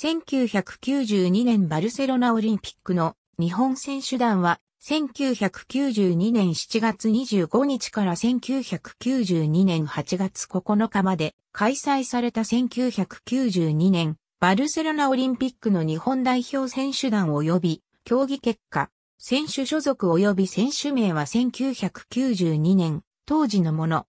1992年バルセロナオリンピックの日本選手団は1992年7月25日から1992年8月9日まで開催された1992年バルセロナオリンピックの日本代表選手団及び競技結果、選手所属及び選手名は1992年当時のもの。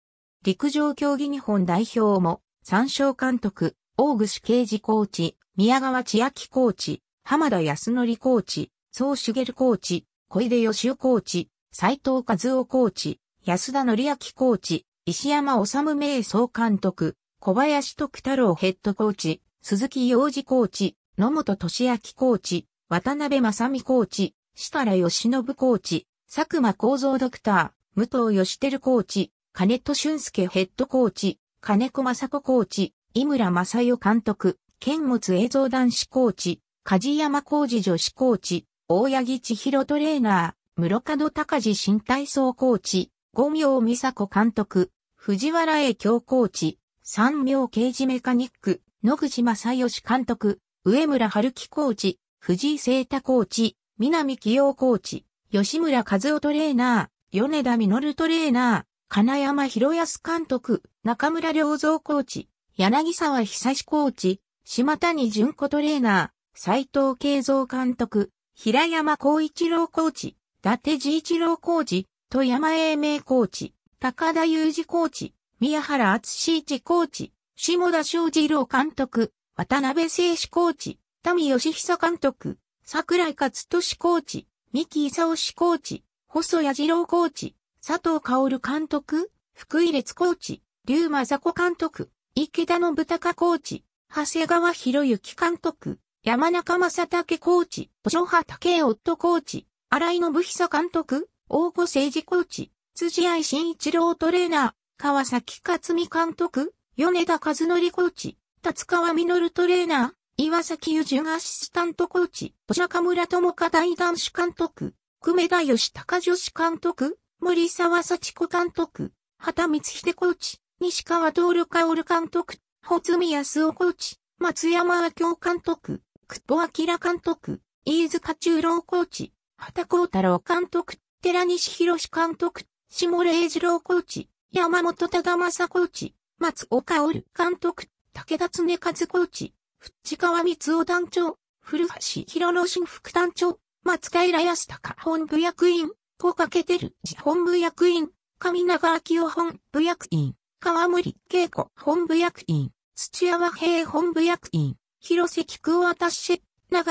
陸上競技日本代表も参照監督、大串刑事コーチ、宮川千秋コーチ、浜田康則コーチ、総茂コーチ、小出義雄コーチ、斎藤和夫コーチ、安田則明コーチ、石山治名総監督、小林徳太郎ヘッドコーチ、鈴木洋二コーチ、野本俊明コーチ、渡辺正美コーチ、設楽義信コーチ、佐久間幸三ドクター、武藤義輝コーチ、金戸俊介ヘッドコーチ、金子雅子コーチ、井村正代監督、剣持映像男子コーチ、梶山浩二女子コーチ、大八木千尋トレーナー、室門隆二新体操コーチ、五明美佐子監督、藤原栄京コーチ、三明刑事メカニック、野口正義監督、上村春樹コーチ、藤井聖太コーチ、南清陽コーチ、吉村和夫トレーナー、米田実トレーナー、金山博康監督、中村良造コーチ、柳沢久志コーチ、島谷純子トレーナー、斎藤慶三監督、平山孝一郎コーチ、伊達治一郎コーチ、富山英明コーチ、高田裕二コーチ、宮原厚一コーチ、下田昌二郎監督、渡辺聖志コーチ、見義久監督、桜井勝利コーチ、三木勲志コーチ、細谷二郎コーチ、佐藤薫監督、福井列コーチ、龍馬雑子監督、池田信孝コーチ、長谷川博之監督、山中正武コーチ、保所派武夫コーチ、荒井信久監督、大子誠治コーチ、辻愛新一郎トレーナー、川崎克美監督、米田和則コーチ、達川実トレーナー、岩崎友純アシスタントコーチ、中村智香大男子監督、久米田義高女子監督、森沢幸子監督、畑光秀コーチ、西川徹薫監督、穂積康夫コーチ、松山明京監督、久保明監督、飯塚中郎コーチ、畑幸太郎監督、寺西博監督、下礼二郎コーチ、山本忠正コーチ、松岡織監督、武田恒和コーチ、藤川光夫団長、古橋博郎新副団長、松平康隆本部役員、小掛てる自本部役員、上永明夫本部役員、川森恵子本部役員。土屋和平本部役員、広瀬菊夫ア長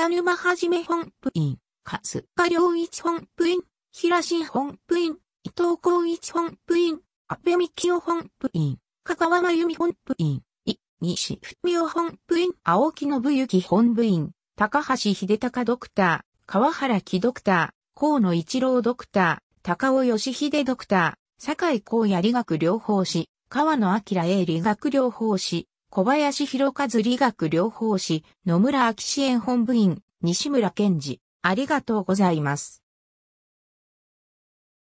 沼はじめ本部員、勝賀良一本部員、平新本部員、伊藤光一本部員、安倍幹夫本部員、香川真由美本部員、い、西文夫本部員、青木信之本部員、高橋秀隆ドクター、川原木ドクター、河野一郎ドクター、高尾義秀ドクター、坂井光也理学療法士、河野明英理学療法士、小林博和理学療法士、野村昭支援本部員、西村健治。ありがとうございます。